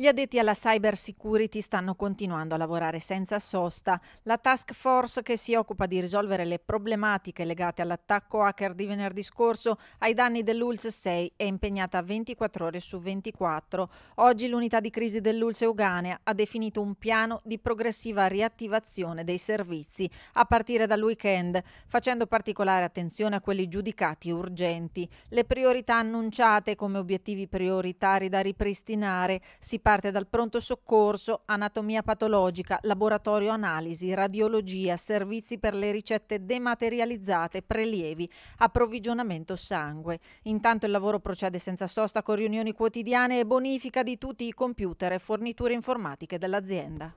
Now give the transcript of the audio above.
Gli addetti alla cyber security stanno continuando a lavorare senza sosta. La task force che si occupa di risolvere le problematiche legate all'attacco hacker di venerdì scorso ai danni dell'ULS 6 è impegnata 24 ore su 24. Oggi l'unità di crisi dell'ULS Euganea ha definito un piano di progressiva riattivazione dei servizi a partire dal weekend, facendo particolare attenzione a quelli giudicati urgenti. Le priorità annunciate come obiettivi prioritari da ripristinare si parte dal pronto soccorso, anatomia patologica, laboratorio analisi, radiologia, servizi per le ricette dematerializzate, prelievi, approvvigionamento sangue. Intanto il lavoro procede senza sosta con riunioni quotidiane e bonifica di tutti i computer e forniture informatiche dell'azienda.